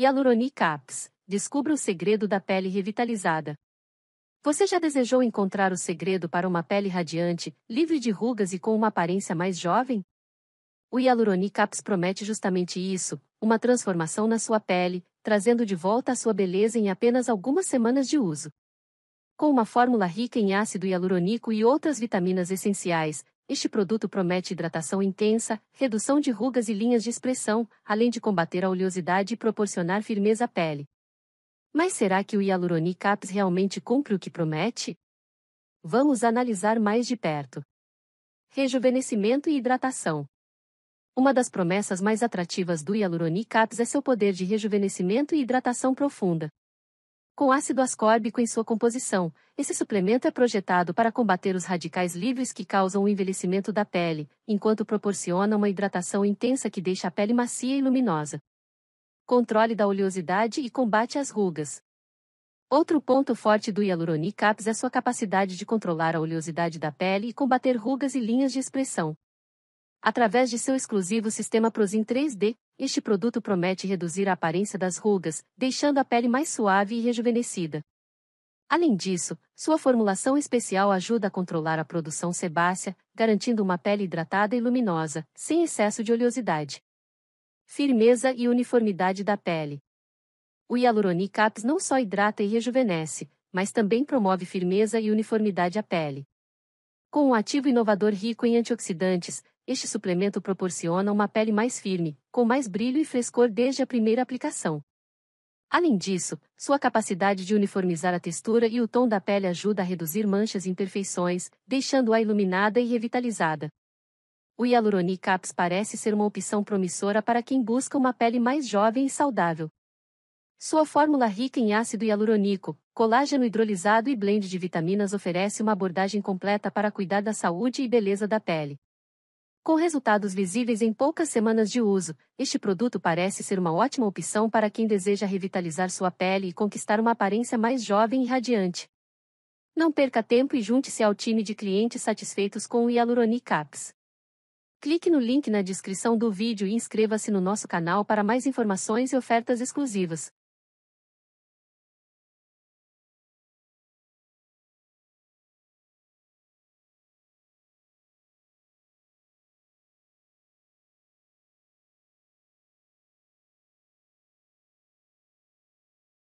Hialuroni Caps. Descubra o segredo da pele revitalizada. Você já desejou encontrar o segredo para uma pele radiante, livre de rugas e com uma aparência mais jovem? O Hialuroni Caps promete justamente isso, uma transformação na sua pele, trazendo de volta a sua beleza em apenas algumas semanas de uso. Com uma fórmula rica em ácido hialurônico e outras vitaminas essenciais, este produto promete hidratação intensa, redução de rugas e linhas de expressão, além de combater a oleosidade e proporcionar firmeza à pele. Mas será que o Hyaluronic Caps realmente cumpre o que promete? Vamos analisar mais de perto. Rejuvenescimento e hidratação. Uma das promessas mais atrativas do Hyaluronic Caps é seu poder de rejuvenescimento e hidratação profunda com ácido ascórbico em sua composição. Esse suplemento é projetado para combater os radicais livres que causam o envelhecimento da pele, enquanto proporciona uma hidratação intensa que deixa a pele macia e luminosa. Controle da oleosidade e combate às rugas. Outro ponto forte do Hyaluronic Caps é sua capacidade de controlar a oleosidade da pele e combater rugas e linhas de expressão. Através de seu exclusivo sistema Prozin 3D, este produto promete reduzir a aparência das rugas, deixando a pele mais suave e rejuvenescida. Além disso, sua formulação especial ajuda a controlar a produção sebácea, garantindo uma pele hidratada e luminosa, sem excesso de oleosidade. Firmeza e uniformidade da pele. O Hyaluronic Caps não só hidrata e rejuvenesce, mas também promove firmeza e uniformidade à pele. Com um ativo inovador rico em antioxidantes, este suplemento proporciona uma pele mais firme, com mais brilho e frescor desde a primeira aplicação. Além disso, sua capacidade de uniformizar a textura e o tom da pele ajuda a reduzir manchas e imperfeições, deixando-a iluminada e revitalizada. O Hyaluronic Caps parece ser uma opção promissora para quem busca uma pele mais jovem e saudável. Sua fórmula rica em ácido hialurônico, colágeno hidrolisado e blend de vitaminas oferece uma abordagem completa para cuidar da saúde e beleza da pele. Com resultados visíveis em poucas semanas de uso, este produto parece ser uma ótima opção para quem deseja revitalizar sua pele e conquistar uma aparência mais jovem e radiante. Não perca tempo e junte-se ao time de clientes satisfeitos com o Hyaluronic Caps. Clique no link na descrição do vídeo e inscreva-se no nosso canal para mais informações e ofertas exclusivas.